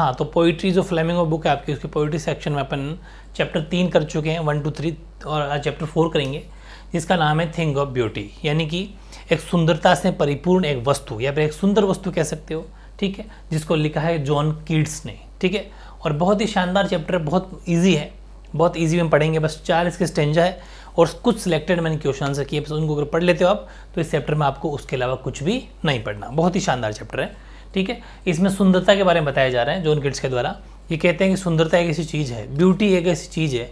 हाँ तो पोइट्री जो फ्लेमिंगो बुक है आपकी उसकी पोइट्री सेक्शन में अपन चैप्टर तीन कर चुके हैं वन टू थ्री और आज चैप्टर फोर करेंगे जिसका नाम है थिंग ऑफ ब्यूटी यानी कि एक सुंदरता से परिपूर्ण एक वस्तु या फिर एक सुंदर वस्तु कह सकते हो ठीक है जिसको लिखा है जॉन कीड्स ने ठीक है और बहुत ही शानदार चैप्टर बहुत ईजी है बहुत ईजी में पढ़ेंगे बस चार इसके स्टेंजा है और कुछ सिलेक्टेड मैंने क्वेश्चन किए उनको अगर पढ़ लेते हो आप तो इस चैप्टर में आपको उसके अलावा कुछ भी नहीं पढ़ना बहुत ही शानदार चैप्टर है ठीक है इसमें सुंदरता के बारे में बताया जा रहा है जोन किड्स के द्वारा ये कहते हैं कि सुंदरता एक ऐसी चीज़ है ब्यूटी एक ऐसी चीज़ है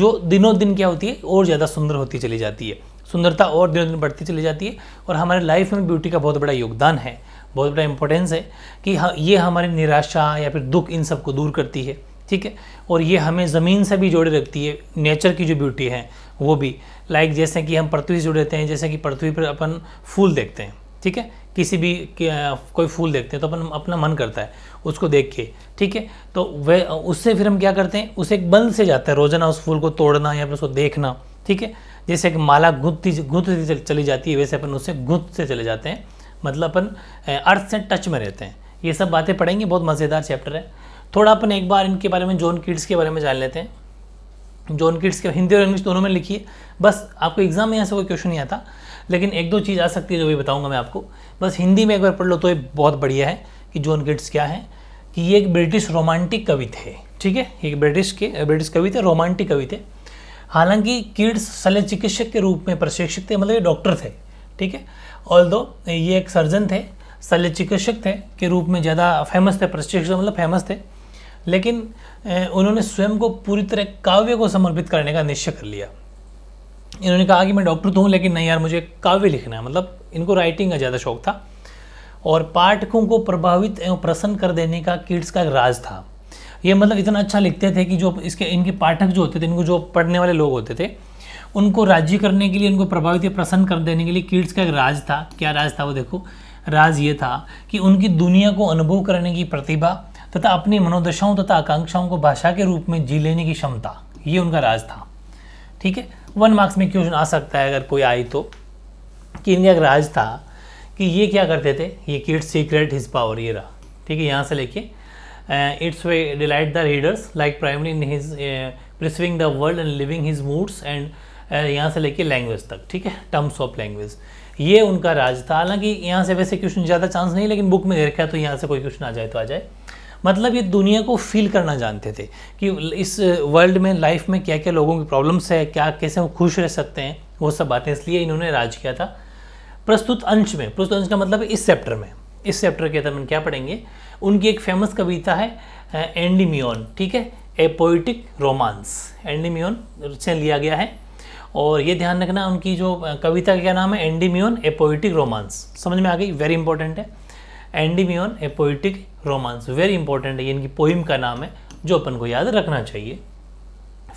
जो दिनों दिन क्या होती है और ज़्यादा सुंदर होती चली जाती है सुंदरता और दिनों दिन बढ़ती चली जाती है और हमारे लाइफ में ब्यूटी का बहुत बड़ा योगदान है बहुत बड़ा इंपॉर्टेंस है कि हाँ, ये हमारी निराशा या फिर दुख इन सब को दूर करती है ठीक है और ये हमें ज़मीन से भी जोड़े रखती है नेचर की जो ब्यूटी है वो भी लाइक जैसे कि हम पृथ्वी से जुड़े रहते हैं जैसे कि पृथ्वी पर अपन फूल देखते हैं ठीक है किसी भी कोई फूल देखते हैं तो अपन अपना मन करता है उसको देख के ठीक है तो वह उससे फिर हम क्या करते हैं उसे एक बल से जाता है रोजाना उस फूल को तोड़ना या फिर उसको देखना ठीक है जैसे एक माला गुंथती गुंथती चली जाती है वैसे अपन उसे गुंथ से चले जाते हैं मतलब अपन अर्थ से टच में रहते हैं ये सब बातें पढ़ेंगे बहुत मज़ेदार चैप्टर है थोड़ा अपन एक बार इनके बारे में जॉन किड्स के बारे में जान लेते हैं जॉन किड्स के हिंदी और इंग्लिश दोनों में लिखिए बस आपको एग्ज़ाम में यहाँ से कोई क्वेश्चन नहीं आता लेकिन एक दो चीज़ आ सकती है जो भी बताऊँगा मैं आपको बस हिंदी में एक बार पढ़ लो तो ये बहुत बढ़िया है कि जॉन किट्स क्या है कि ये एक ब्रिटिश रोमांटिक कवि थे ठीक है एक ब्रिटिश के ब्रिटिश कवि थे रोमांटिक कवि थे हालांकि किड्स शल्य चिकित्सक के रूप में प्रशिक्षित थे मतलब ये डॉक्टर थे ठीक है ऑल दो ये एक सर्जन थे शल्य चिकित्सक थे के रूप में ज़्यादा फेमस थे प्रशिक्षक मतलब फेमस थे लेकिन उन्होंने स्वयं को पूरी तरह काव्य को समर्पित करने का निश्चय कर लिया इन्होंने कहा कि मैं डॉक्टर तो हूँ लेकिन नहीं यार मुझे काव्य लिखना है मतलब इनको राइटिंग का ज़्यादा शौक था और पाठकों को प्रभावित एवं प्रसन्न कर देने का किड्स का एक राज था ये मतलब इतना अच्छा लिखते थे कि जो इसके इनके पाठक जो होते थे इनको जो पढ़ने वाले लोग होते थे उनको राज्य करने के लिए उनको प्रभावित या प्रसन्न कर देने के लिए किड्स का एक राज था क्या राज था वो देखो राज ये था कि उनकी दुनिया को अनुभव करने की प्रतिभा तथा अपनी मनोदशाओं तथा आकांक्षाओं को भाषा के रूप में जी लेने की क्षमता ये उनका राज था ठीक है वन मार्क्स में क्वेश्चन आ सकता है अगर कोई आई तो कि इनका एक राज था कि ये क्या करते थे ये किड्स सीक्रेट हिज पावर ये रहा ठीक है यहाँ से लेके it's way delight the readers like primary in his perceiving the world and living his moods and यहाँ से लेके लैंग्वेज तक ठीक है टर्म्स ऑफ लैंग्वेज ये उनका राज था हालांकि यहाँ से वैसे क्वेश्चन ज़्यादा चांस नहीं लेकिन बुक में देखा है तो यहाँ से कोई क्वेश्चन आ जाए तो आ जाए मतलब ये दुनिया को फील करना जानते थे कि इस वर्ल्ड में लाइफ में क्या क्या लोगों की प्रॉब्लम्स है क्या कैसे वो खुश रह सकते हैं वो सब बातें इसलिए इन्होंने राज किया था प्रस्तुत अंश में प्रस्तुत अंश का मतलब इस चैप्टर में इस चैप्टर के अंदर क्या पढ़ेंगे उनकी एक फेमस कविता है एंडीमियन ठीक है ए पोइटिक रोमांस एंडीमियन से लिया गया है और ये ध्यान रखना उनकी जो कविता का क्या नाम है एंडीमियन ए पोइटिक रोमांस समझ में आ गई वेरी इंपॉर्टेंट है Endymion a poetic romance very important है इनकी पोइम का नाम है जो अपन को याद रखना चाहिए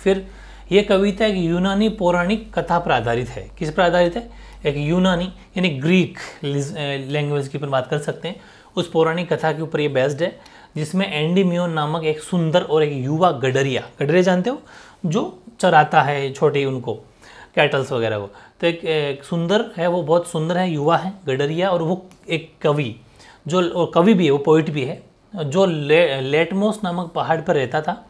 फिर ये कविता एक यूनानी पौराणिक कथा पर आधारित है किस पर आधारित है एक यूनानी यानी ग्रीक लैंग्वेज की अपन बात कर सकते हैं उस पौराणिक कथा के ऊपर ये बेस्ड है जिसमें एंडीमियोन नामक एक सुंदर और एक युवा गडरिया गडरिया जानते हो जो चराता है छोटे उनको कैटल्स वगैरह को तो एक, एक सुंदर है वो बहुत सुंदर है युवा है गडरिया और वो एक कवि जो कवि भी है वो पोइट भी है जो ले, लेटमोस नामक पहाड़ पर रहता था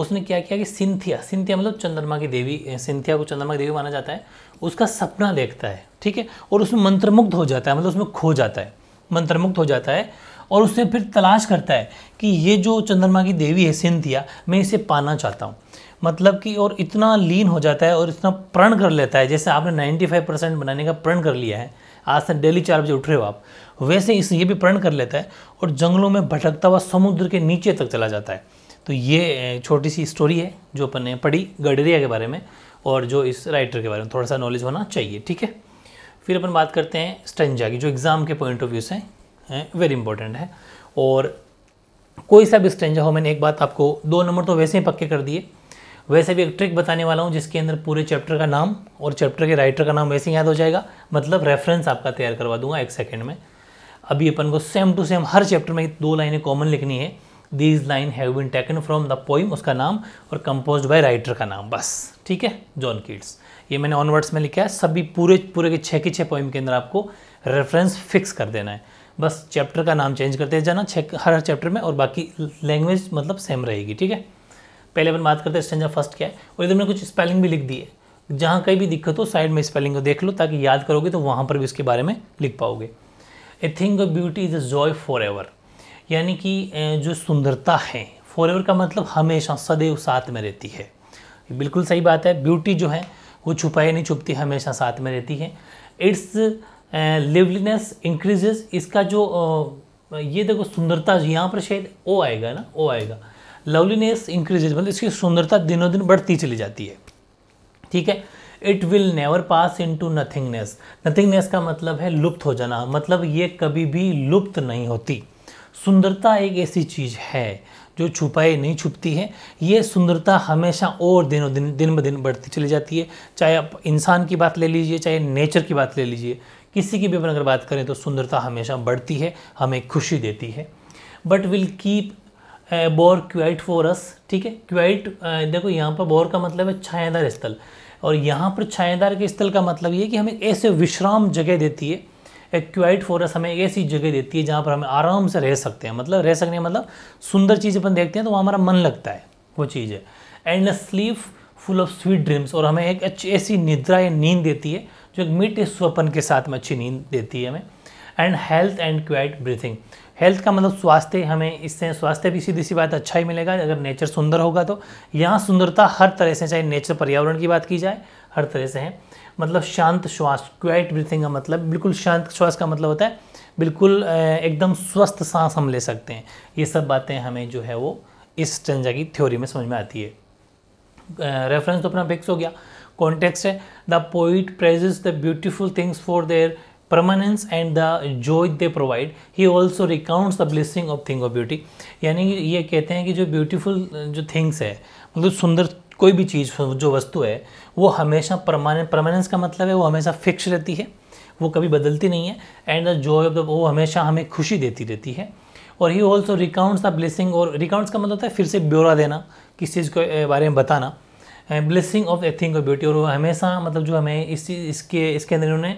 उसने क्या किया कि सिंथिया सिंथिया मतलब चंद्रमा की देवी सिंथिया को चंद्रमा की देवी माना जाता है उसका सपना देखता है ठीक है और उसमें मंत्रमुग्ध हो जाता है मतलब उसमें खो जाता है मंत्रमुग्ध हो जाता है और उससे फिर तलाश करता है कि ये जो चंद्रमा की देवी है सिंथिया मैं इसे पाना चाहता हूँ मतलब कि और इतना लीन हो जाता है और इतना प्रण कर लेता है जैसे आपने 95 परसेंट बनाने का प्रण कर लिया है आज से डेली चार बजे उठ रहे हो आप वैसे इस ये भी प्रण कर लेता है और जंगलों में भटकता हुआ समुद्र के नीचे तक चला जाता है तो ये छोटी सी स्टोरी है जो अपन ने पढ़ी गडरिया के बारे में और जो इस राइटर के बारे में थोड़ा सा नॉलेज होना चाहिए ठीक है फिर अपन बात करते हैं स्टेंजा की जो एग्ज़ाम के पॉइंट ऑफ व्यू से वेरी इंपॉर्टेंट है और कोई सा भी स्टेंजा हो मैंने एक बात आपको दो नंबर तो वैसे ही पक्के कर दिए वैसे भी एक ट्रिक बताने वाला हूँ जिसके अंदर पूरे चैप्टर का नाम और चैप्टर के राइटर का नाम वैसे ही याद हो जाएगा मतलब रेफरेंस आपका तैयार करवा दूंगा एक सेकेंड में अभी अपन को सेम टू सेम हर चैप्टर में दो लाइनें कॉमन लिखनी है these line have been taken from the poem उसका नाम और कंपोज बाय राइटर का नाम बस ठीक है जॉन किड्स ये मैंने ऑनवर्ड्स में लिखा है सभी पूरे पूरे के छः के छः पोइम के अंदर आपको रेफरेंस फिक्स कर देना है बस चैप्टर का नाम चेंज करते जाना हर चैप्टर में और बाकी लैंग्वेज मतलब सेम रहेगी ठीक है पहले अपन बात करते हैं स्टेंजा फर्स्ट क्या है और इधर मैंने कुछ स्पेलिंग भी लिख दी है जहाँ कहीं भी दिक्कत हो साइड में स्पेलिंग को देख लो ताकि याद करोगे तो वहाँ पर भी इसके बारे में लिख पाओगे a thing of beauty is a joy for forever यानी कि जो सुंदरता है फॉर एवर का मतलब हमेशा सदैव साथ में रहती है बिल्कुल सही बात है ब्यूटी जो है वो छुपाई नहीं छुपती हमेशा साथ में रहती है इट्स लिवलीनेस इंक्रीजेस इसका जो ये देखो सुंदरता यहाँ पर शायद ओ आएगा ना ओ आएगा लवलीनेस इंक्रीजेज मतलब इसकी सुंदरता दिनों दिन बढ़ती चली जाती है ठीक है it will never pass into nothingness nothingness का मतलब है लुप्त हो जाना मतलब ये कभी भी लुप्त नहीं होती सुंदरता एक ऐसी चीज़ है जो छुपाए नहीं छुपती है ये सुंदरता हमेशा और दिनों दिन दिन ब दिन बढ़ती चली जाती है चाहे आप इंसान की बात ले लीजिए चाहे नेचर की बात ले लीजिए किसी की भी अपन अगर बात करें तो सुंदरता हमेशा बढ़ती है हमें खुशी देती है but will keep bower quiet for us ठीक है क्वाइट देखो यहाँ पर बोर का मतलब है छायादार स्थल और यहाँ पर छायादार के स्थल का मतलब ये कि हमें ऐसे विश्राम जगह देती है एक क्वाइट फॉरेस्ट हमें ऐसी जगह देती है जहाँ पर हम आराम से रह सकते हैं मतलब रह सकने मतलब सुंदर चीज़ अपन देखते हैं तो वहाँ हमारा मन लगता है वो चीज़ है and sleep full of sweet dreams और हमें एक अच्छी ऐसी निद्रा या नींद देती है जो एक मिट्टी स्वपन के साथ में अच्छी नींद देती है हमें and health and quiet breathing health का मतलब स्वास्थ्य हमें इससे स्वास्थ्य भी सीधी सी बात अच्छा ही मिलेगा अगर नेचर सुंदर होगा तो यहाँ सुंदरता हर तरह से चाहे नेचर पर्यावरण की बात की जाए हर तरह से है मतलब शांत श्वास क्वाइट ब्रीथिंग का मतलब बिल्कुल शांत श्वास का मतलब होता है बिल्कुल एकदम स्वस्थ सांस हम ले सकते हैं ये सब बातें हमें जो है वो इस चंजा की थ्योरी में समझ में आती है रेफरेंस तो अपना फिक्स हो गया कॉन्टेक्स्ट है the poet praises the beautiful things for their permanence and the joy they provide he also recounts the blessing of thing of beauty यानी कि ये कहते हैं कि जो ब्यूटीफुल जो थिंग्स है मतलब सुंदर कोई भी चीज़ जो वस्तु है वो हमेशा परमानेंट परमानेंस का मतलब है वो हमेशा फिक्स रहती है वो कभी बदलती नहीं है and the joy of the वो हमेशा हमें खुशी देती रहती है और he also recounts the blessing और रिकाउंट्स का मतलब होता है फिर से ब्यौरा देना किस चीज़ के बारे में बताना blessing of a thing of beauty और वो हमेशा मतलब जो हमें इस चीज़ इसके इसके अंदर उन्होंने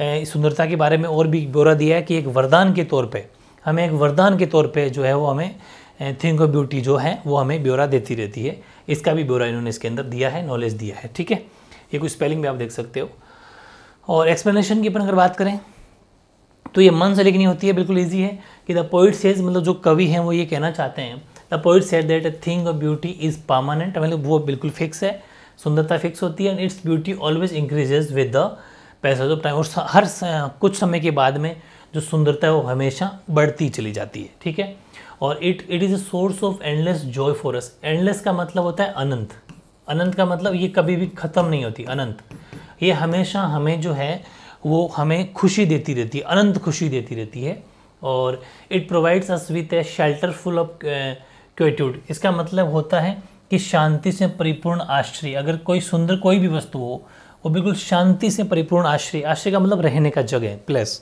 इस सुंदरता के बारे में और भी ब्यौरा दिया है कि एक वरदान के तौर पे हमें एक वरदान के तौर पे जो है वो हमें थिंक ऑफ ब्यूटी जो है वो हमें ब्यौरा देती रहती है इसका भी ब्यौरा इन्होंने इसके अंदर दिया है नॉलेज दिया है ठीक है ये कुछ स्पेलिंग भी आप देख सकते हो और एक्सप्लेनेशन की अपन अगर बात करें तो ये मन से लिखनी होती है बिल्कुल ईजी है कि द पोइट सेज मतलब जो कवि हैं वो ये कहना चाहते हैं the poet says that a thing of beauty is permanent मतलब वो बिल्कुल फिक्स है सुंदरता फिक्स होती है and its beauty always increases with the passage जो टाइम और हर कुछ समय के बाद में जो सुंदरता है वो हमेशा बढ़ती चली जाती है ठीक है और it it is a source of endless joy for us endless का मतलब होता है अनंत अनंत का मतलब ये कभी भी ख़त्म नहीं होती अनंत ये हमेशा हमें जो है वो हमें खुशी देती रहती है अनंत खुशी देती रहती है और it provides us with a shelter full of quietude इसका मतलब होता है कि शांति से परिपूर्ण आश्चर्य अगर कोई सुंदर कोई भी वस्तु हो वो बिल्कुल शांति से परिपूर्ण आश्रय आश्रय का मतलब रहने का जगह प्लस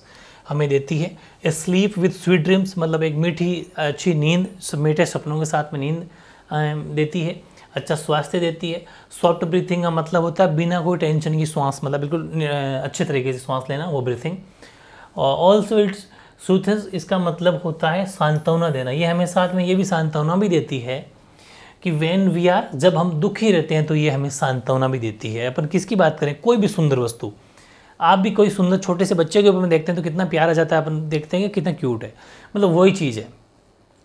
हमें देती है a sleep with sweet dreams मतलब एक मीठी अच्छी नींद मीठे सपनों के साथ में नींद देती है अच्छा स्वास्थ्य देती है सॉफ्ट ब्रीथिंग का मतलब होता है बिना कोई टेंशन की सांस मतलब बिल्कुल अच्छे तरीके से सांस लेना वो ब्रीथिंग और ऑल स्वीट सूथस इसका मतलब होता है सांत्वना देना ये हमें साथ में ये भी सांत्वना भी देती है कि वेन वी आर जब हम दुखी रहते हैं तो ये हमें सांत्वना भी देती है अपन किसकी बात करें कोई भी सुंदर वस्तु आप भी कोई सुंदर छोटे से बच्चे के ऊपर में देखते हैं तो कितना प्यार आ जाता है अपन देखते हैं कि कितना क्यूट है मतलब वही चीज़ है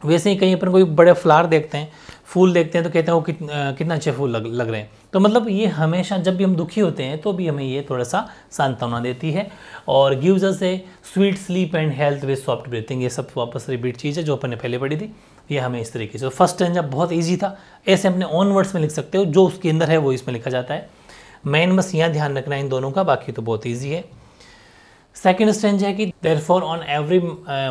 वैसे ही कहीं अपन कोई बड़े फ्लावर देखते हैं फूल देखते हैं तो कहते हैं वो कित, कितना अच्छे फूल लग लग रहे हैं तो मतलब ये हमेशा जब भी हम दुखी होते हैं तो भी हमें ये थोड़ा सा सांत्वना देती है और gives us a sweet sleep and health with soft breathing ये सब वापस रिपीट चीज़ है जो अपन ने पहले पढ़ी थी ये हमें इस तरीके से फर्स्ट तो स्टेंजा बहुत ईजी था ऐसे अपने ऑन वर्ड्स में लिख सकते हो जो उसके अंदर है वो इसमें लिखा जाता है मेन बस यहाँ ध्यान रखना है इन दोनों का बाकी तो बहुत ईजी है सेकेंड स्टेंज है कि देर फॉर ऑन एवरी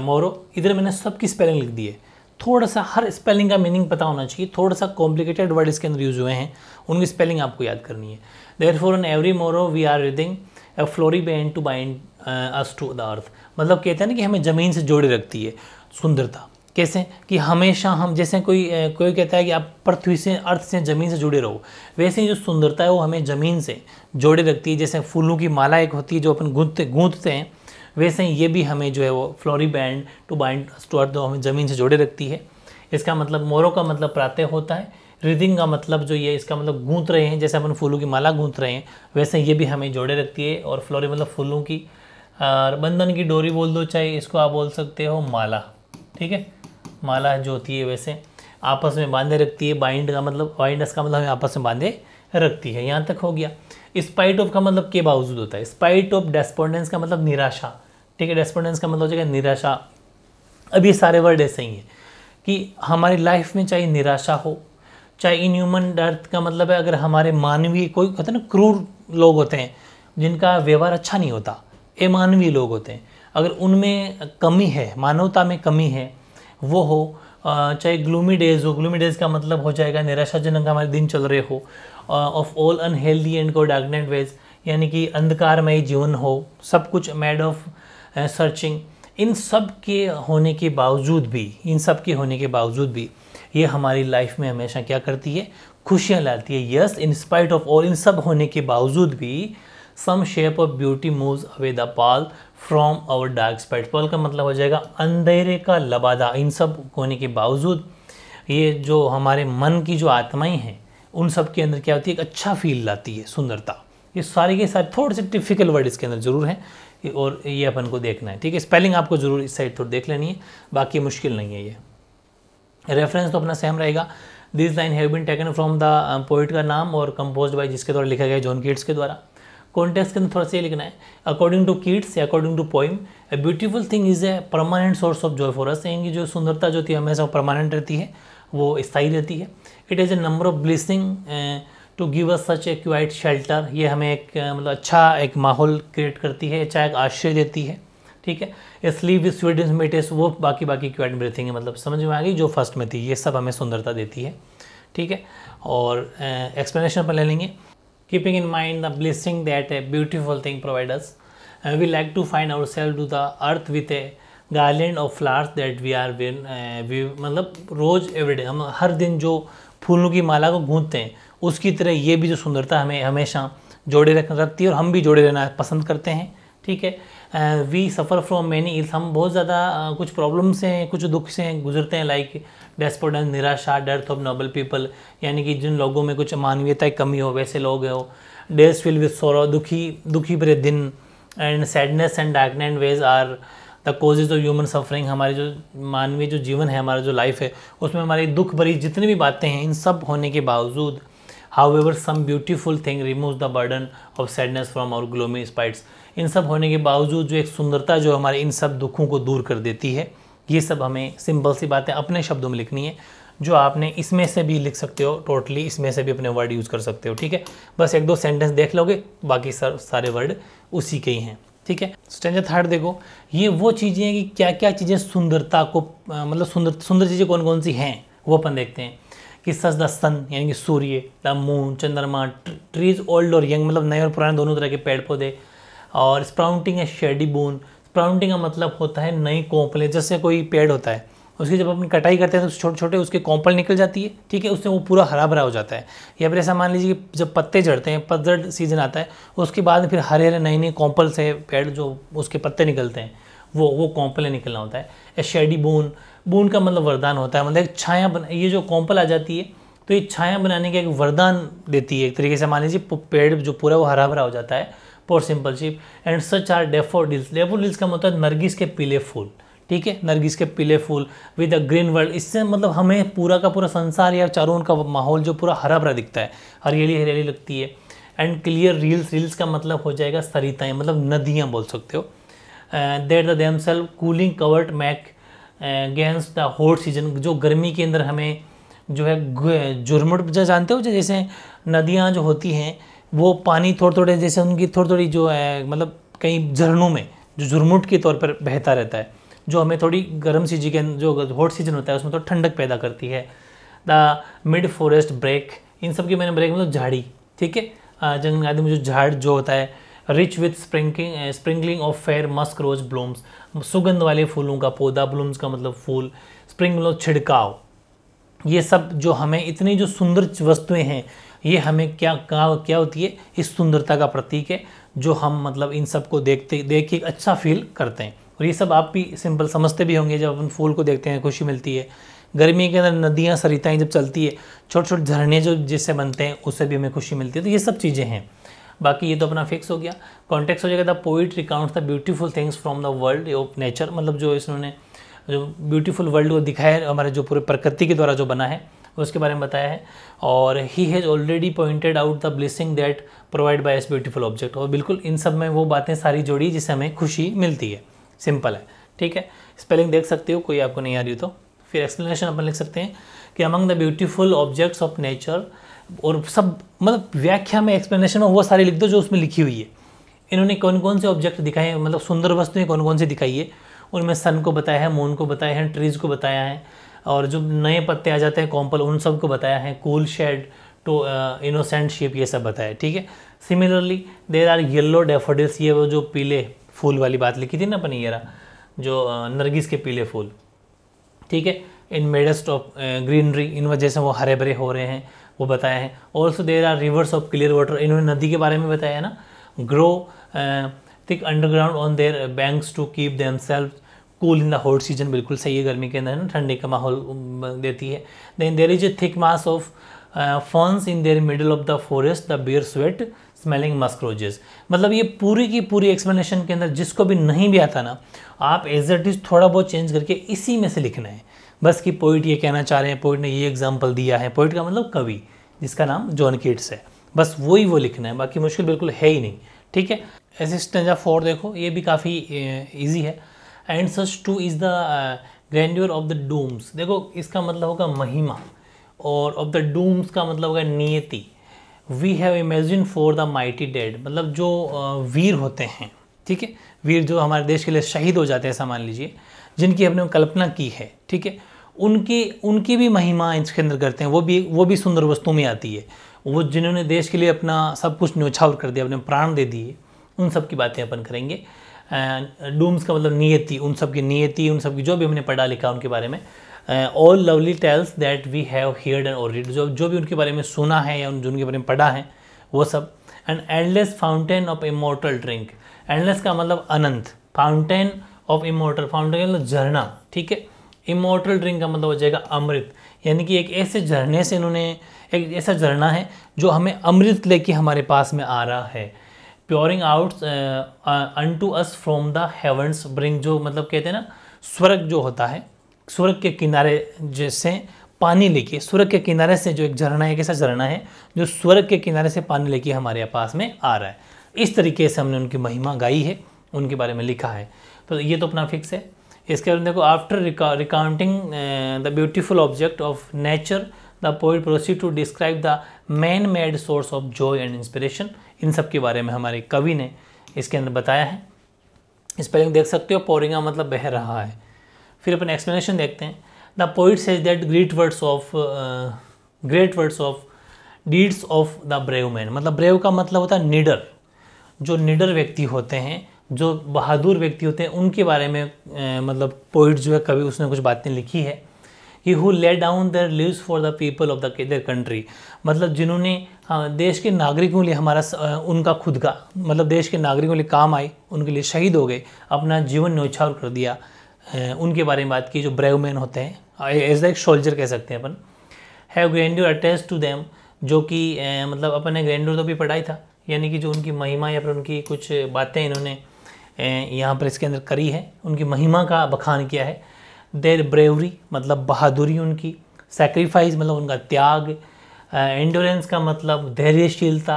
मोरो इधर मैंने सबकी स्पेलिंग लिख दी है थोड़ा सा हर स्पेलिंग का मीनिंग पता होना चाहिए थोड़ा सा कॉम्प्लिकेटेड वर्ड इसके अंदर यूज़ हुए हैं उनकी स्पेलिंग आपको याद करनी है therefore on every morrow we are wreathing a flowery band to bind us to the earth मतलब कहते हैं ना कि हमें ज़मीन से जोड़े रखती है सुंदरता कैसे कि हमेशा हम जैसे कोई कोई कहता है कि आप पृथ्वी से अर्थ से ज़मीन से जुड़े रहो वैसे ही जो सुंदरता है वो हमें ज़मीन से जोड़े रखती है जैसे फूलों की माला एक होती है जो अपन गूंथते गूंथते हैं वैसे ही ये भी हमें जो है वो flowery band to bind to earth हमें ज़मीन से जोड़े रखती है इसका मतलब मोरों का मतलब प्रातः होता है रिदिंग का मतलब जो ये इसका मतलब गूंथ रहे हैं जैसे अपन फूलों की माला गूंथ रहे हैं वैसे ये भी हमें जोड़े रखती है और फ्लोरी मतलब फूलों की और बंधन की डोरी बोल दो चाहे इसको आप बोल सकते हो माला ठीक है माला जो होती है वैसे आपस में बांधे रखती है बाइंड का मतलब बाइंडस का मतलब आपस में बांधे रखती है यहाँ तक हो गया स्पाइट ऑफ का मतलब के बावजूद होता है स्पाइट ऑफ डेस्पोंडेंस का मतलब निराशा ठीक है डेस्पोंडेंस का मतलब हो जाएगा निराशा अब ये सारे वर्ड ऐसे ही हैं कि हमारी लाइफ में चाहे निराशा हो चाहे इनह्यूमन अर्थ का मतलब है अगर हमारे मानवीय कोई कहते ना क्रूर लोग होते हैं जिनका व्यवहार अच्छा नहीं होता ए मानवीय लोग होते हैं अगर उनमें कमी है मानवता में कमी है वो हो चाहे ग्लूमी डेज़ हो ग्लूमी डेज़ का मतलब हो जाएगा निराशाजनक हमारे दिन चल रहे हो ऑफ ऑल अनहेल्दी एंड को एग्नेट वेज यानी कि अंधकारमय जीवन हो सब कुछ मैड ऑफ सर्चिंग इन सब के होने के बावजूद भी इन सब के होने के बावजूद भी ये हमारी लाइफ में हमेशा क्या करती है खुशियाँ लाती है yes in spite of all इन सब होने के बावजूद भी some shape of beauty moves away the pall from our dark spirits pall का मतलब हो जाएगा अंधेरे का लबादा इन सब होने के बावजूद ये जो हमारे मन की जो आत्माएं हैं उन सब के अंदर क्या होती है एक अच्छा फील लाती है सुंदरता ये सारे के सारे थोड़े से टिफिकल वर्ड इसके अंदर ज़रूर हैं और ये अपन को देखना है ठीक है स्पेलिंग आपको ज़रूर इस साइड थोड़ी देख लेनी है बाकी मुश्किल नहीं है ये रेफरेंस तो अपना सेम रहेगा this line have been taken from the poet का नाम और कंपोज बाय जिसके द्वारा लिखा गया जॉन किड्स के द्वारा कॉन्टेक्स्ट के अंदर थोड़ा सा ये लिखना है अकॉर्डिंग टू किड्स या according to poem a beautiful thing is a permanent source of joy for us इनकी जो सुंदरता जो थी हमेशा परमानेंट रहती है वो स्थायी रहती है it is a number of blessing to give us such a quiet shelter ये हमें एक uh, मतलब अच्छा एक माहौल क्रिएट करती है अच्छा एक आश्रय देती है ठीक है स्लीप विथ स्वीडेंस मेटेस वो बाकी बाकी क्वाइट ब्रीथिंग है मतलब समझ में आ गई जो फर्स्ट में थी ये सब हमें सुंदरता देती है ठीक है और एक्सप्लेनेशन uh, पर ले लेंगे keeping in mind the blessing that a beautiful thing provides us uh, we like to find ourselves to the earth with a garland of flowers that we are when we मतलब रोज़ everyday हम हर दिन जो फूलों की माला को गूंथते हैं उसकी तरह ये भी जो सुंदरता हमें हमेशा जोड़े रख रखती है और हम भी जोड़े रहना पसंद करते हैं ठीक है we suffer from many ills हम बहुत ज़्यादा uh, कुछ प्रॉब्लम से हैं कुछ दुख से हैं गुजरते हैं लाइक डेस्पोडेंस निराशा डेथ ऑफ नोबल पीपल यानी कि जिन लोगों में कुछ मानवीयता की कमी हो वैसे लोग हो डेज फिल विथ सोरो दुखी दुखी भरे दिन and sadness and darkness ways are the causes of human suffering हमारे जो मानवीय जो जीवन है हमारा जो लाइफ है उसमें हमारी दुख भरी जितनी भी बातें हैं इन सब होने के बावजूद however some beautiful thing remove the burden of sadness from our gloomy spirits इन सब होने के बावजूद जो एक सुंदरता जो हमारे इन सब दुखों को दूर कर देती है ये सब हमें सिंपल सी बातें अपने शब्दों में लिखनी है जो आपने इसमें से भी लिख सकते हो टोटली इसमें से भी अपने वर्ड यूज़ कर सकते हो ठीक है बस एक दो सेंटेंस देख लोगे बाकी सर सारे वर्ड उसी के ही हैं ठीक है स्टेंजर थर्ड देखो ये वो चीज़ें हैं कि क्या क्या चीज़ें सुंदरता को आ, मतलब सुंदर सुंदर चीज़ें कौन कौन सी हैं वो अपन देखते हैं कि सच द सन यानी कि सूर्य द मून चंद्रमा ट्रीज ओल्ड और यंग मतलब नए और पुराने दोनों तरह के पेड़ पौधे और स्प्राउंटिंग है शेडी बोन स्प्राउंडिंग का मतलब होता है नई कोंपले जैसे कोई पेड़ होता है उसकी जब अपनी कटाई करते हैं तो छोटे छोटे उसके कॉम्पल निकल जाती है ठीक है उससे वो पूरा हरा भरा हो जाता है या फिर ऐसा मान लीजिए कि जब पत्ते झड़ते हैं पतझड़ सीजन आता है उसके बाद फिर हरे हरे नए नए कॉम्पल से पेड़ जो उसके पत्ते निकलते हैं वो वो कॉम्पलें निकलना होता है या शेडी बून बून का मतलब वरदान होता है मतलब एक छाया बना ये जो कॉम्पल आ जाती है तो ये छाया बनाने का एक वरदान देती है एक तरीके से मान लीजिए पेड़ जो पूरा वो हरा भरा हो जाता है for simple sheep and such are daffodils daffodils का मतलब नरगिस के पीले फूल ठीक है नरगिस के पीले फूल विद अ ग्रीन वर्ल्ड इससे मतलब हमें पूरा का पूरा संसार या चारों का माहौल जो पूरा हरा भरा दिखता है हरियाली हरियाली लगती है एंड क्लियर रील्स रील्स का मतलब हो जाएगा सरिताएँ मतलब नदियाँ बोल सकते हो there the themselves cooling covert make gainst the hot season जो गर्मी के अंदर हमें जो है जुरमुट जानते हो जैसे नदियाँ जो होती हैं वो पानी थोड़े थोड़े जैसे उनकी थोड़ी थोड़ी जो है मतलब कई झरनों में जो झुरमुट के तौर पर बहता रहता है जो हमें थोड़ी गर्म सीजन के जो हॉट सीजन होता है उसमें थोड़ी तो ठंडक पैदा करती है द मिड फॉरेस्ट ब्रेक इन सब की मैंने ब्रेक मतलब झाड़ी ठीक है जंगल आदि में जो झाड़ जो होता है rich with sprinkling sprinkling of fair musk rose blooms सुगंध वाले फूलों का पौधा ब्लूम्स का मतलब फूल स्प्रिंग मतलब छिड़काव ये सब जो हमें इतनी जो सुंदर वस्तुएं हैं ये हमें क्या क्या क्या होती है इस सुंदरता का प्रतीक है जो हम मतलब इन सब को देखते देख के अच्छा फील करते हैं और ये सब आप भी सिंपल समझते भी होंगे जब अपन फूल को देखते हैं खुशी मिलती है गर्मी के अंदर नदियाँ सरिताएँ जब चलती है छोटे छोटे झरने जो जिससे बनते हैं उससे भी हमें खुशी मिलती है तो ये सब चीज़ें हैं बाकी ये तो अपना फिक्स हो गया कॉन्टेक्स्ट हो जाएगा the poet recount the beautiful things from the world of nature मतलब जो इसने जो ब्यूटीफुल वर्ल्ड को दिखाया है हमारे जो पूरे प्रकृति के द्वारा जो बना है उसके बारे में बताया है और he has already pointed out the blessing that provide by as beautiful object और बिल्कुल इन सब में वो बातें सारी जोड़ी जिससे हमें खुशी मिलती है सिंपल है ठीक है स्पेलिंग देख सकते हो कोई आपको नहीं आ रही तो फिर एक्सप्लेनेशन अपन लिख सकते हैं कि among the beautiful objects of nature और सब मतलब व्याख्या में एक्सप्लेनेशन में वो सारी लिख दो जो उसमें लिखी हुई है इन्होंने कौन कौन से ऑब्जेक्ट दिखाए हैं मतलब सुंदर वस्तुएं कौन कौन सी दिखाई है उनमें सन को बताया है मून को बताया है ट्रीज़ को बताया है और जो नए पत्ते आ जाते हैं कॉम्पल उन सब को बताया है cool shade to innocent sheep ये सब बताया ठीक है similarly there are yellow daffodils ये वो जो पीले फूल वाली बात लिखी थी ना अपनी यार जो uh, नरगिस के पीले फूल ठीक है इन मेडस्ट ऑफ ग्रीनरी इन वजह से वो हरे भरे हो रहे हैं वो बताया है also there are rivers of clear water इन्होंने नदी के बारे में बताया है ना grow thick underground on their banks to keep them self cool in the hot season बिल्कुल सही है गर्मी के अंदर ना ठंडी का माहौल देती है then there is a thick mass of ferns in their middle of the forest the bear sweet smelling musk roses मतलब ये पूरी की पूरी एक्सप्लेनेशन के अंदर जिसको भी नहीं भी आता ना आप एज इट इज़ थोड़ा बहुत चेंज करके इसी में से लिखना है बस कि पोइट ये कहना चाह रहे हैं पोइट ने ये एग्जाम्पल दिया है पोइट का मतलब कवि जिसका नाम जॉन किट्स है बस वही वो, वो लिखना है बाकी मुश्किल बिल्कुल है ही नहीं ठीक है एसिस्टेंजा फोर देखो ये भी काफ़ी ईजी है and such too is the grandeur of the dooms देखो इसका मतलब होगा महिमा और ऑफ द डूम्स का मतलब होगा नियति we have imagine for the mighty dead मतलब जो uh, वीर होते हैं ठीक है वीर जो हमारे देश के लिए शहीद हो जाते हैं ऐसा मान लीजिए जिनकी हमने कल्पना की है ठीक है उनकी उनकी भी महिमा इसके अंदर करते हैं वो भी वो भी सुंदर वस्तु में आती है वो जिन्होंने देश के लिए अपना सब कुछ न्योछावर कर दिया अपने प्राण दे दिए उन सब की बातें अपन करेंगे डूम्स uh, का मतलब नियति उन सब की नियति उन सब की जो भी हमने पढ़ा लिखा उनके बारे में all lovely tales that we have heard and or read जो जो भी उनके बारे में सुना है या उन जो उनके बारे में पढ़ा है वो सब and endless fountain of immortal drink endless का मतलब अनंत फाउंटेन ऑफ इमोटल फाउंटेन मतलब झरना ठीक है इमोटल ड्रिंक का मतलब हो जाएगा अमृत यानी कि एक ऐसे झरने से इन्होंने एक ऐसा झरना है जो हमें अमृत लेके हमारे पास में आ रहा है pouring out unto us from the heavens brink जो मतलब कहते हैं ना स्वर्ग जो होता है स्वर्ग के किनारे जैसे पानी लेके स्वर्ग के किनारे से जो एक झरना है कैसा झरना है जो स्वर्ग के किनारे से पानी लेके हमारे पास में आ रहा है इस तरीके से हमने उनकी महिमा गाई है उनके बारे में लिखा है तो ये तो अपना फिक्स है इसके बाद देखो after recounting the beautiful object of nature the poet proceed to describe the man made source of joy and inspiration इन सब के बारे में हमारे कवि ने इसके अंदर बताया है स्पेलिंग देख सकते हो पोरिंगा मतलब बह रहा है फिर अपन एक्सप्लेनेशन देखते हैं the poet says that great words of great words of deeds of the brave man मतलब ब्रेव का मतलब होता है निडर जो निडर व्यक्ति होते हैं जो बहादुर व्यक्ति होते हैं उनके बारे में uh, मतलब पोइट जो है कभी उसने कुछ बातें लिखी है he who lay down their lives for the people of their country मतलब जिन्होंने हाँ, देश के नागरिकों के लिए हमारा उनका खुद का मतलब देश के नागरिकों के लिए काम आए उनके लिए शहीद हो गए अपना जीवन न्यौछावर कर दिया उनके बारे में बात की जो ब्रेव मैन होते हैं एज एक सोल्जर कह सकते हैं अपन have grand attach to them जो कि मतलब अपन ने ग्रैंड्यूर तो भी पढ़ाई था यानी कि जो उनकी महिमा या फिर उनकी कुछ बातें इन्होंने यहाँ पर इसके अंदर करी है उनकी महिमा का बखान किया है देर ब्रेवरी मतलब बहादुरी उनकी सेक्रीफाइस मतलब उनका त्याग एंडोरेंस का मतलब धैर्यशीलता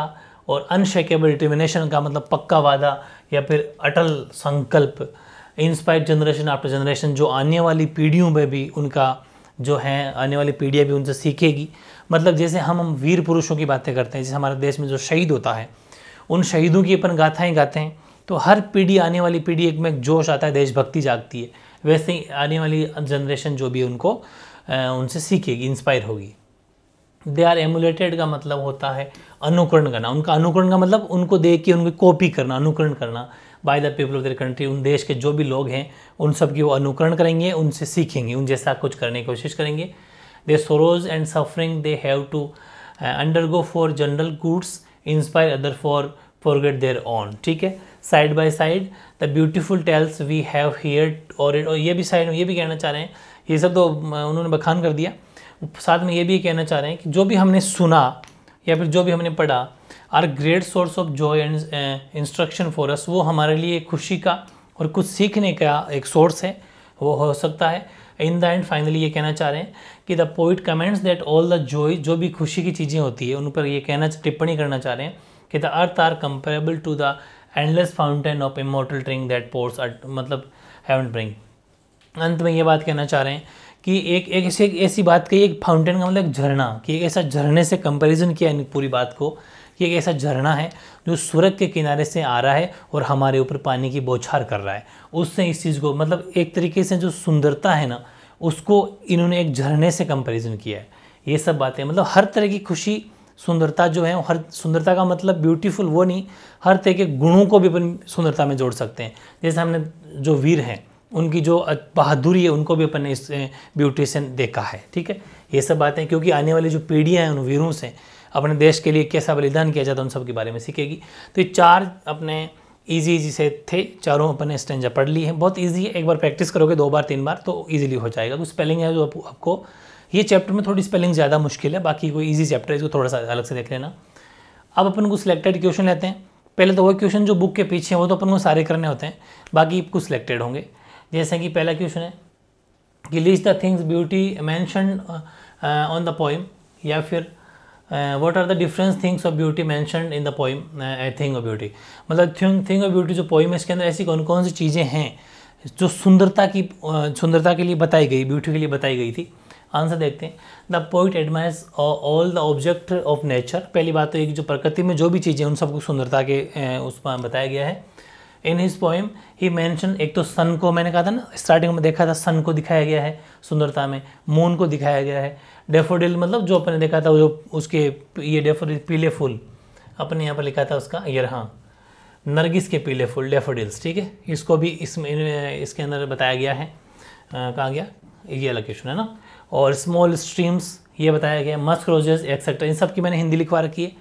और अनशेकेबल डिटर्मिनेशन का मतलब पक्का वादा या फिर अटल संकल्प इंस्पायर्ड जनरेशन आफ्टर जनरेशन जो आने वाली पीढ़ियों में भी उनका जो है आने वाली पीढ़ियाँ भी उनसे सीखेगी मतलब जैसे हम हम वीर पुरुषों की बातें करते हैं जैसे हमारे देश में जो शहीद होता है उन शहीदों की अपन गाथाएँ गाते हैं तो हर पीढ़ी आने वाली पीढ़ी एक में एक जोश आता है देशभक्ति जागती है वैसे ही आने वाली जनरेशन जो भी उनको उनसे सीखेगी इंस्पायर होगी दे आर एमुलेटेड का मतलब होता है अनुकरण करना उनका अनुकरण का मतलब उनको देख के उनकी कॉपी करना अनुकरण करना by the people of their country उन देश के जो भी लोग हैं उन सब की वो अनुकरण करेंगे उनसे सीखेंगे उन जैसा कुछ करने की कोशिश करेंगे they sorrows and suffering they have to undergo for general goods inspire other for for get their on ठीक है side by side the beautiful tales we have hear और ये भी साइड में ये भी कहना चाह रहे हैं ये सब तो उन्होंने बखान कर दिया साथ में ये भी कहना चाह रहे हैं कि जो भी हमने सुना या फिर जो भी हमने पढ़ा are great source of joy and instruction for us वो हमारे लिए खुशी का और कुछ सीखने का एक सोर्स है वो हो सकता है इन द एंड फाइनली ये कहना चाह रहे हैं कि the poet comments that all the joy जो भी खुशी की चीज़ें होती है उन पर ये कहना टिप्पणी करना चाह रहे हैं कि the earth are comparable to the endless fountain of immortal drink that pours मतलब हेवन ड्रिंक अंत में ये बात कहना चाह रहे हैं कि एक एक ऐसी ऐसी बात कही एक फाउंटेन का मतलब एक झरना कि एक ऐसा झरने से कंपैरिजन किया इन पूरी बात को कि एक ऐसा झरना है जो सूरज के किनारे से आ रहा है और हमारे ऊपर पानी की बौछार कर रहा है उससे इस चीज़ को मतलब एक तरीके से जो सुंदरता है ना उसको इन्होंने एक झरने से कंपेरिजन किया है ये सब बातें मतलब हर तरह की खुशी सुंदरता जो है हर सुंदरता का मतलब ब्यूटीफुल वो नहीं हर तरह के गुणों को भी अपन सुंदरता में जोड़ सकते हैं जैसे हमने जो वीर हैं उनकी जो बहादुरी है उनको भी अपन ने इस ब्यूटी से देखा है ठीक है ये सब बातें क्योंकि आने वाली जो पीढ़ियाँ हैं उन वीरों से अपने देश के लिए कैसा बलिदान किया जाता है उन सब के बारे में सीखेगी तो ये चार अपने ईजी ईजी से थे चारों अपने स्टेंजा पढ़ ली है बहुत ईजी है एक बार प्रैक्टिस करोगे दो बार तीन बार तो ईजिली हो जाएगा कुछ तो स्पेलिंग है जो आपको ये चैप्टर में थोड़ी स्पेलिंग ज़्यादा मुश्किल है बाकी कोई ईजी चैप्टर है इसको थोड़ा सा अलग से देख लेना अब अपन को सिलेक्टेड क्वेश्चन लेते हैं पहले तो वो क्वेश्चन जो बुक के पीछे हैं वो तो अपन को सारे करने होते हैं बाकी कुछ सिलेक्टेड होंगे जैसे कि पहला क्वेश्चन है कि list the things beauty mention on the poem या फिर what are the difference things of beauty mention in the poem thing of beauty मतलब थिंग ऑफ ब्यूटी जो पोइम है इसके अंदर ऐसी कौन कौन सी चीज़ें हैं जो सुंदरता की uh, सुंदरता के लिए बताई गई ब्यूटी के लिए बताई गई थी आंसर देखते हैं the poet admires all the object of nature पहली बात तो एक जो प्रकृति में जो भी चीज़ें उन सबको सुंदरता के uh, उसमें बताया गया है in his poem he mention एक तो सन को मैंने कहा था ना स्टार्टिंग में देखा था सन को दिखाया गया है सुंदरता में मून को दिखाया गया है डेफोडिल मतलब जो अपने देखा था जो उसके ये डेफोडिल पीले फूल अपने यहाँ पर लिखा था उसका ये रहा नरगिस के पीले फूल डेफोडिल्स ठीक है इसको भी इसमें इसके अंदर बताया गया है कहा गया ये लोकेशन है ना और स्मॉल स्ट्रीम्स ये बताया गया मस्क रोजेस एक्सेट्रा इन सब की मैंने हिंदी लिखवा रखी है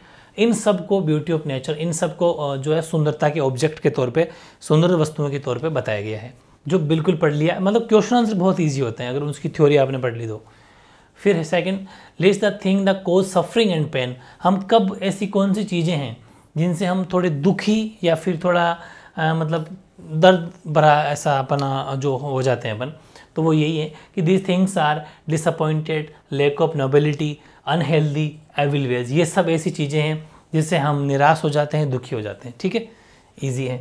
इन सब को ब्यूटी ऑफ नेचर इन सब को जो है सुंदरता के ऑब्जेक्ट के तौर पे सुंदर वस्तुओं के तौर पे बताया गया है जो बिल्कुल पढ़ लिया मतलब क्वेश्चन आंसर बहुत ईजी होते हैं अगर उसकी थ्योरी आपने पढ़ ली तो फिर second list the thing the cause suffering and pain हम कब ऐसी कौन सी चीज़ें हैं जिनसे हम थोड़े दुखी या फिर थोड़ा आ, मतलब दर्द भरा ऐसा अपना जो हो जाते हैं अपन तो वो यही है कि these things are disappointed lack of nobility unhealthy evil ways ये सब ऐसी चीज़ें हैं जिससे हम निराश हो जाते हैं दुखी हो जाते हैं ठीक है ईजी है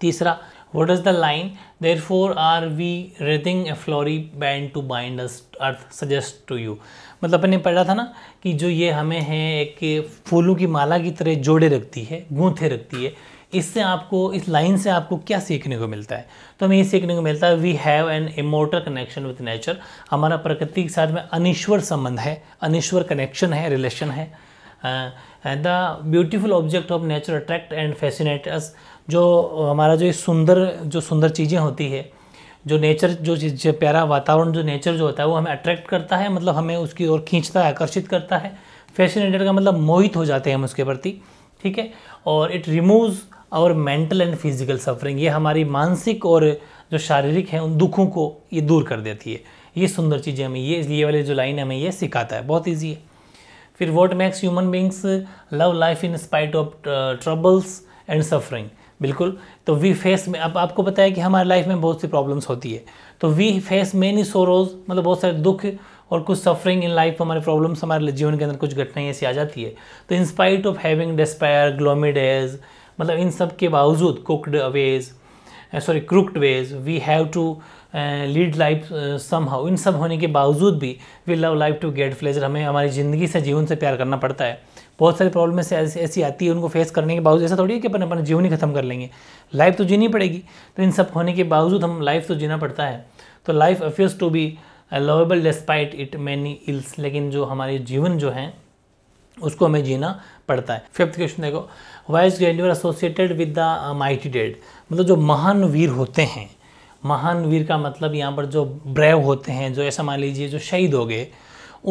तीसरा what is the line therefore are we wreathing a flowery band to bind earth suggest to you मतलब अपने पढ़ा था ना कि जो ये हमें है एक फूलों की माला की तरह जोड़े रखती है गूंथे रखती है इससे आपको इस लाइन से आपको क्या सीखने को मिलता है तो हमें ये सीखने को मिलता है we have an immortal connection with nature हमारा प्रकृति के साथ में अनिश्वर संबंध है अनिश्वर कनेक्शन है रिलेशन है the beautiful object of nature attract and fascinate us जो हमारा जो ये सुंदर जो सुंदर चीज़ें होती है जो नेचर जो जो प्यारा वातावरण जो नेचर जो होता है वो हमें अट्रैक्ट करता है मतलब हमें उसकी ओर खींचता है आकर्षित करता है फैसिनेटेड का मतलब मोहित हो जाते हैं हम उसके प्रति ठीक है और it removes our mental and physical suffering ये हमारी मानसिक और जो शारीरिक है उन दुखों को ये दूर कर देती है ये सुंदर चीज़ें हमें ये ये वाले जो लाइन हमें ये सिखाता है बहुत ईजी है फिर what makes human beings love life in spite of troubles and suffering बिल्कुल तो वी फेस में अब आपको पता है कि हमारे लाइफ में बहुत सी प्रॉब्लम्स होती है तो वी फेस मेनी सोरोज मतलब बहुत सारे दुख और कुछ सफरिंग इन लाइफ हमारे प्रॉब्लम्स हमारे जीवन के अंदर कुछ घटनाएं ऐसी आ जाती है तो in spite of having despair gloomy days मतलब इन सब के बावजूद crooked ways sorry crooked ways we have to lead life somehow इन सब होने के बावजूद भी we love life to get pleasure हमें हमारी ज़िंदगी से जीवन से प्यार करना पड़ता है बहुत सारी प्रॉब्लम ऐसी ऐसी आती है उनको फेस करने के बावजूद ऐसा थोड़ी है कि अपन अपना जीवन ही खत्म कर लेंगे लाइफ तो जीनी पड़ेगी तो इन सब होने के बावजूद हम लाइफ तो जीना पड़ता है तो life affairs to be lovable despite it many ills लेकिन जो हमारे जीवन जो है उसको हमें जीना पड़ता है फिफ्थ क्वेश्चन देखो why's grandeur associated with the mighty dead मतलब जो महान वीर होते हैं महान वीर का मतलब यहाँ पर जो ब्रैव होते हैं जो ऐसा मान लीजिए जो शहीद हो गए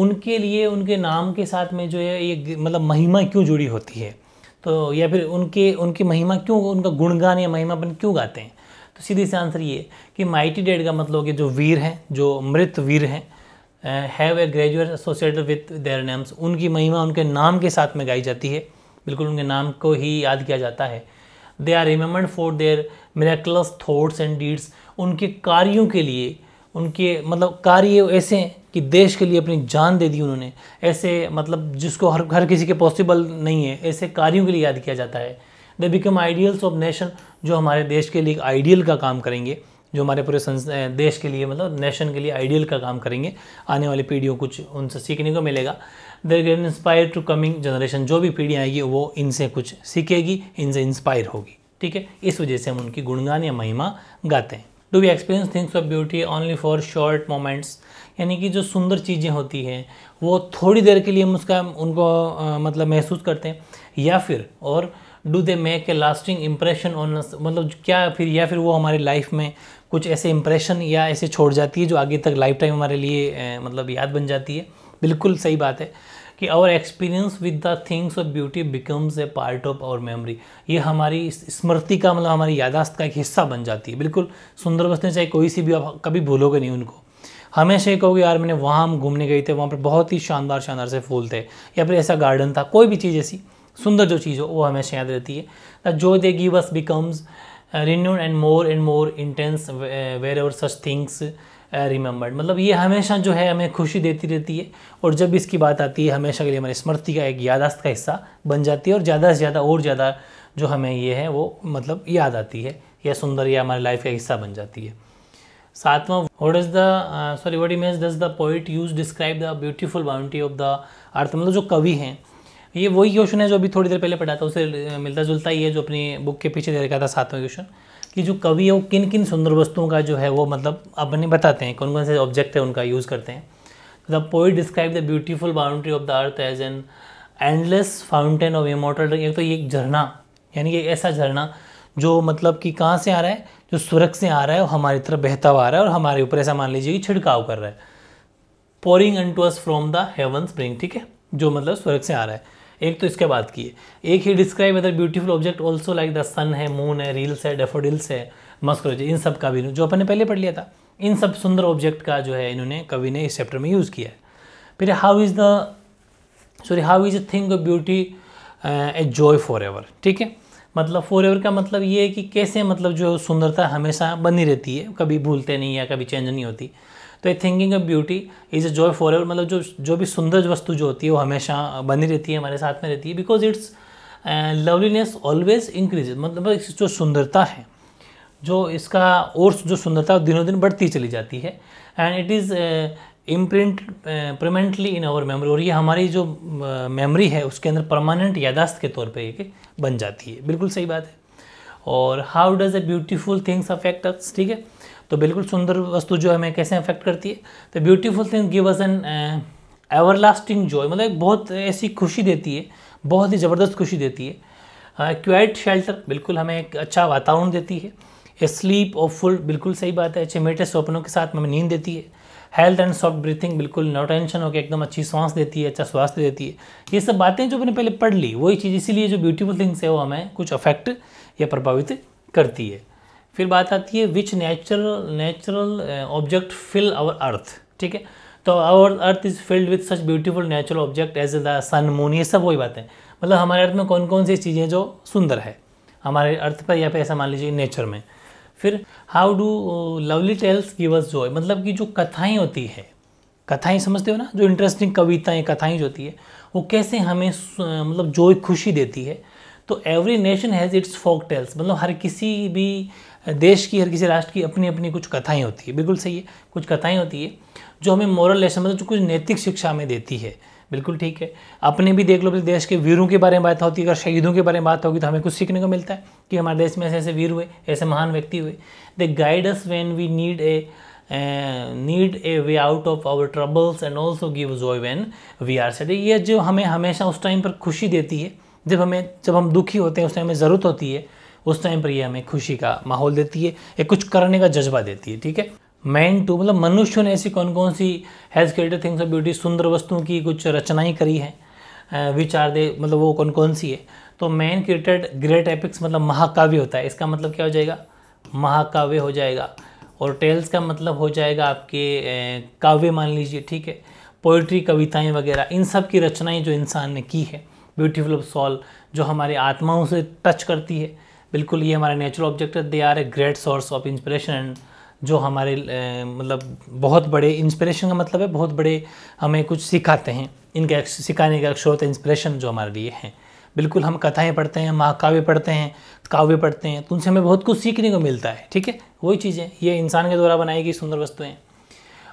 उनके लिए उनके नाम के साथ में जो है ये मतलब महिमा क्यों जुड़ी होती है तो या फिर उनके उनकी महिमा क्यों उनका गुणगान या महिमापन क्यों गाते हैं तो सीधे से आंसर ये कि माइटी डेड का मतलब कि जो वीर हैं जो मृत वीर हैं have a graduate associated with their names उनकी महिमा उनके नाम के साथ में गाई जाती है बिल्कुल उनके नाम को ही याद किया जाता है they are remembered for their miracles thoughts and deeds उनके कार्यों के लिए उनके मतलब कार्य ऐसे हैं कि देश के लिए अपनी जान दे दी उन्होंने ऐसे मतलब जिसको हर हर किसी के पॉसिबल नहीं है ऐसे कार्यों के लिए याद किया जाता है they become ideals of nation जो हमारे देश के लिए एक आइडियल का काम करेंगे जो हमारे पूरे देश के लिए मतलब नेशन के लिए आइडियल का काम करेंगे आने वाली पीढ़ियों कुछ उनसे सीखने को मिलेगा they get inspire to coming generation जो भी पीढ़ी आएगी वो इनसे कुछ सीखेगी इनसे इंस्पायर होगी ठीक है इस वजह से हम उनकी गुणगान या महिमा गाते हैं do we experience things of beauty only for short moments यानी कि जो सुंदर चीज़ें होती हैं वो थोड़ी देर के लिए हम उसका उनको आ, मतलब महसूस करते हैं या फिर और do they make a lasting impression on मतलब क्या फिर या फिर वो हमारी लाइफ में कुछ ऐसे इम्प्रेशन या ऐसे छोड़ जाती है जो आगे तक लाइफ टाइम हमारे लिए ए, मतलब याद बन जाती है बिल्कुल सही बात है कि our experience with the things of beauty becomes a part of our memory ये हमारी स्मृति का मतलब हमारी यादाश्त का एक हिस्सा बन जाती है बिल्कुल सुंदर वस्तें चाहे कोई सी भी आप कभी भूलोगे नहीं उनको हमेशा ही कहोगे यार मैंने वहाँ हम घूमने गए थे वहाँ पर बहुत ही शानदार शानदार से फूल थे या फिर ऐसा गार्डन था कोई भी चीज़ ऐसी सुंदर जो चीज़ हो वो हमेशा याद रहती है the joy they give us becomes renewed and more and more intense wherever such things remembered मतलब ये हमेशा जो है हमें खुशी देती रहती है और जब इसकी बात आती है हमेशा के लिए हमारी स्मृति का एक यादाश्त का हिस्सा बन जाती है और ज़्यादा से ज़्यादा और ज़्यादा जो हमें ये है वो मतलब याद आती है या सुंदर या हमारी लाइफ का हिस्सा बन जाती है सातवां what is the sorry what image does the poet use describe the beautiful boundary of the earth मतलब जो कवि हैं ये वही क्वेश्चन है जो अभी थोड़ी देर पहले पढ़ा था उसे मिलता जुलता ही है जो अपनी बुक के पीछे दे रखा था सातवां क्वेश्चन कि जो कवि है वो किन किन सुंदर वस्तुओं का जो है वो मतलब अपने बताते हैं कौन कौन से ऑब्जेक्ट है उनका यूज़ करते हैं the poet describe the beautiful boundary of the earth as an endless fountain of immortal एक तो ये एक झरना यानी कि ऐसा झरना जो मतलब कि कहाँ से आ रहा है जो सुरख से आ रहा है वो हमारी तरफ बहता हुआ आ रहा है और हमारे ऊपर ऐसा मान लीजिए कि छिड़काव कर रहा है pouring and to us from the heaven spring ठीक है जो मतलब स्वर्ग से आ रहा है एक तो इसके बाद की है एक he describe other beautiful object also like the sun है मून है रील्स है डेफोडिल्स है मस्क्रोज इन सब का भी जो अपने पहले पढ़ लिया था इन सब सुंदर ऑब्जेक्ट का जो है इन्होंने कवि ने इस चैप्टर में यूज़ किया है फिर how is the sorry how is a thing of beauty a joy for ever ठीक है मतलब फॉर एवर का मतलब ये है कि कैसे मतलब जो सुंदरता हमेशा बनी रहती है कभी भूलते नहीं या कभी चेंज नहीं होती तो ये thinking of beauty is a joy for ever मतलब जो जो भी सुंदर वस्तु जो होती है वो हमेशा बनी रहती है हमारे साथ में रहती है because its loveliness always increase मतलब जो सुंदरता है जो इसका और जो सुंदरता दिनों दिन बढ़ती चली जाती है and it is imprint permanently in our memory और ये हमारी जो मेमोरी uh, है उसके अंदर परमानेंट यादाश्त के तौर पे ये बन जाती है बिल्कुल सही बात है और how does a beautiful things affect us ठीक है तो बिल्कुल सुंदर वस्तु जो हमें कैसे अफेक्ट करती है तो beautiful thing give us an ever lasting joy मतलब एक बहुत ऐसी खुशी देती है बहुत ही ज़बरदस्त खुशी देती है क्वाइट uh, शेल्टर बिल्कुल हमें एक अच्छा वातावरण देती है ए स्लीप और फुल बिल्कुल सही बात है अच्छे मीठे सपनों के साथ हमें नींद देती है हेल्थ एंड सॉफ्ट ब्रीथिंग बिल्कुल नो टेंशन होकर एकदम अच्छी सांस देती है अच्छा स्वास्थ्य देती है ये सब बातें जो मैंने पहले पढ़ ली वही चीज़ इसीलिए जो ब्यूटीफुल थिंग्स है वो हमें कुछ अफेक्ट या प्रभावित करती है फिर बात आती है which natural natural object fill our earth ठीक है तो our earth is filled with such beautiful natural object as the sun moon ये सब वही बातें मतलब हमारे अर्थ में कौन कौन सी चीज़ें जो सुंदर है हमारे अर्थ पर या फिर ऐसा मान लीजिए नेचर में फिर how do lovely tales give us joy मतलब कि जो कथाएँ होती है कथाएँ समझते हो ना जो इंटरेस्टिंग कविताएँ कथाएँ जो होती है वो कैसे हमें uh, मतलब जॉय खुशी देती है तो every nation has its folk tales मतलब हर किसी भी देश की हर किसी राष्ट्र की अपनी अपनी कुछ कथाएँ होती है बिल्कुल सही है कुछ कथाएँ होती है जो हमें मॉरल लेसन मतलब जो कुछ नैतिक शिक्षा हमें देती है बिल्कुल ठीक है अपने भी देख लो देश के वीरों के बारे में बात होती है अगर शहीदों के बारे में बात होगी तो हमें कुछ सीखने को मिलता है कि हमारे देश में ऐसे ऐसे वीर हुए ऐसे महान व्यक्ति हुए they guides when we need a need a way out of our troubles and also give joy when we are sad ये जो हमें हमेशा उस टाइम पर खुशी देती है जब हमें जब हम दुखी होते हैं उस टाइम हमें ज़रूरत होती है उस टाइम पर ये हमें खुशी का माहौल देती है या कुछ करने का जज्बा देती है ठीक है मैन टू मतलब मनुष्य ने ऐसी कौन कौन सी has created things of beauty सुंदर वस्तुओं की कुछ रचनाएं करी हैं विच आर दे मतलब वो कौन कौन सी है तो मैन क्रिएटेड ग्रेट एपिक्स मतलब महाकाव्य होता है इसका मतलब क्या हो जाएगा महाकाव्य हो जाएगा और टेल्स का मतलब हो जाएगा आपके काव्य मान लीजिए ठीक है पोइट्री कविताएं वगैरह इन सब की रचनाएं जो इंसान ने की है ब्यूटीफुल ऑफ सॉल जो हमारे आत्माओं से टच करती है बिल्कुल ये हमारे नेचुरल ऑब्जेक्ट है they are a great source of inspiration and जो हमारे मतलब बहुत बड़े इंस्पिरेशन का मतलब है बहुत बड़े हमें कुछ सिखाते हैं इनका सिखाने का स्रोत इंस्पिरेशन जो हमारे लिए हैं बिल्कुल हम कथाएं पढ़ते हैं महाकाव्य पढ़ते हैं काव्य पढ़ते हैं तो उनसे हमें बहुत कुछ सीखने को मिलता है ठीक है वही चीज़ें ये इंसान के द्वारा बनाई गई सुंदर वस्तुएँ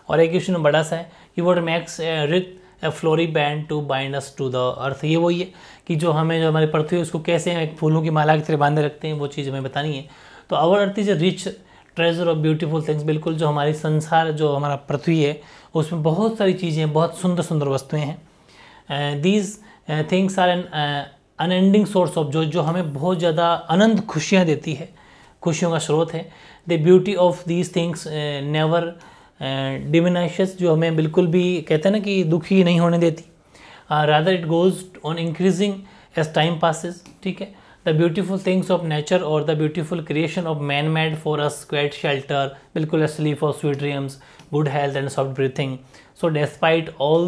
और एक इश्यू बड़ा सा है कि what makes wreath a flowery band to bind us to the earth ये वही है कि जो हमें जो हमारी पृथ्वी है उसको कैसे हम एक फूलों की माला की तरह बांधे रखते हैं वो चीज़ हमें बतानी है तो our earth is rich treasure of beautiful things बिल्कुल जो हमारी संसार जो हमारा पृथ्वी है उसमें बहुत सारी चीज़ें बहुत सुंदर सुंदर वस्तुएँ हैं these things are an unending source of जो जो हमें बहुत ज़्यादा अनंत खुशियाँ देती है खुशियों का स्रोत है the beauty of these things never diminishes जो हमें बिल्कुल भी कहते हैं ना कि दुखी नहीं होने देती rather it goes on increasing as time passes ठीक है the beautiful things of nature और the beautiful creation of man made for us quiet shelter बिल्कुल sleep of sweet dreams good health and soft breathing so despite all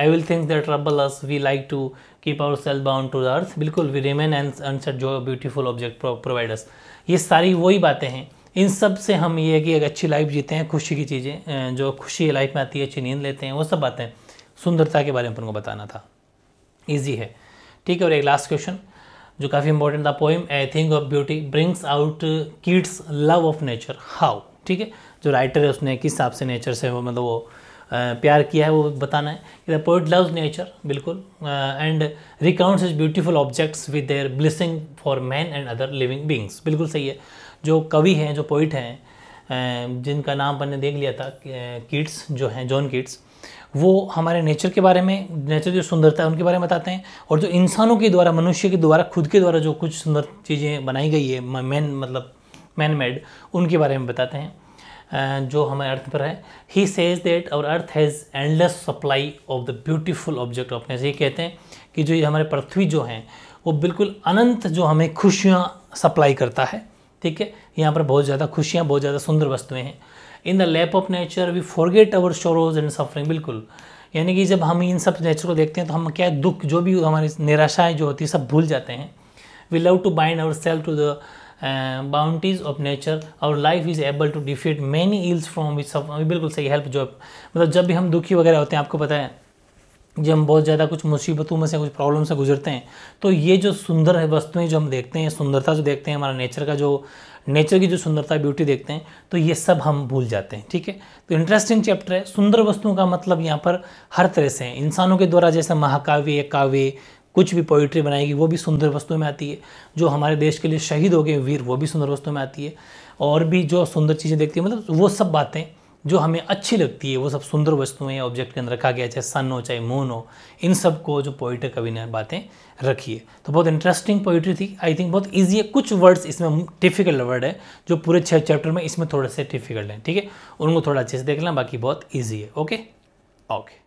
I will think that trouble us we like to keep our self bound to the earth बिल्कुल we remain and unset जो beautiful object providers ये सारी वही बातें हैं इन सब से हम ये है कि एक अच्छी लाइफ जीते हैं खुशी की चीज़ें जो खुशी लाइफ में आती है अच्छी नींद लेते हैं वो सब बातें सुंदरता के बारे में उनको बताना था ईजी है ठीक है और एक लास्ट क्वेश्चन जो काफ़ी इंपॉर्टेंट था poem I think of beauty brings out Keats' love of nature how ठीक है जो राइटर है उसने किस हिसाब से नेचर से वो मतलब वो प्यार किया है वो बताना है द पोइट लव्स नेचर बिल्कुल and recounts is beautiful objects with their blessing for man and other living beings बिल्कुल सही है जो कवि हैं जो पोइट हैं जिनका नाम अपन ने देख लिया था किड्स जो हैं जॉन किड्स वो हमारे नेचर के बारे में नेचर जो सुंदरता है उनके बारे में बताते हैं और जो इंसानों के द्वारा मनुष्य के द्वारा खुद के द्वारा जो कुछ सुंदर चीज़ें बनाई गई है मैन मतलब मैन मेड उनके बारे में बताते हैं जो हमारे अर्थ पर है ही says that our earth has endless supply of the beautiful object of nature ये कहते हैं कि जो ये हमारे पृथ्वी जो हैं वो बिल्कुल अनंत जो हमें खुशियाँ सप्लाई करता है ठीक है यहाँ पर बहुत ज़्यादा खुशियाँ बहुत ज़्यादा सुंदर वस्तुएँ हैं in the lap of nature we forget our sorrows and suffering बिल्कुल यानी कि जब हम इन सब नेचर को देखते हैं तो हम क्या दुख जो भी हमारी निराशाएँ जो होती है सब भूल जाते हैं we love to bind our self to the boundaries of nature और life is able to defeat many ills from which बिल्कुल सही हेल्प जो मतलब जब भी हम दुखी वगैरह होते हैं आपको पता है जब हम बहुत ज़्यादा कुछ मुसीबतों में से कुछ प्रॉब्लम से गुजरते हैं तो ये जो सुंदर है वस्तुएं जो हम देखते हैं सुंदरता जो देखते हैं हमारा नेचर का जो नेचर की जो सुंदरता ब्यूटी देखते हैं तो ये सब हम भूल जाते हैं ठीक है तो इंटरेस्टिंग चैप्टर है सुंदर वस्तुओं का मतलब यहाँ पर हर तरह से है इंसानों के द्वारा जैसे महाकाव्य काव्य कुछ भी पोइट्री बनाएगी वो भी सुंदर वस्तुओं में आती है जो हमारे देश के लिए शहीद हो गए वीर वो भी सुंदर वस्तुओं में आती है और भी जो सुंदर चीज़ें देखती है मतलब वो सब बातें जो हमें अच्छी लगती है वो सब सुंदर वस्तुएं या ऑब्जेक्ट के अंदर रखा गया चाहे सन हो चाहे मून हो इन सब को जो पोइट्री कवि ने बातें रखी है तो बहुत इंटरेस्टिंग पोइट्री थी आई थिंक बहुत ईजी है कुछ वर्ड्स इसमें डिफिकल्ट वर्ड है जो पूरे छः चैप्टर में इसमें थोड़े से डिफिकल्ट हैं ठीक है उनको थोड़ा अच्छे से देख लें बाकी बहुत ईजी है ओके ओके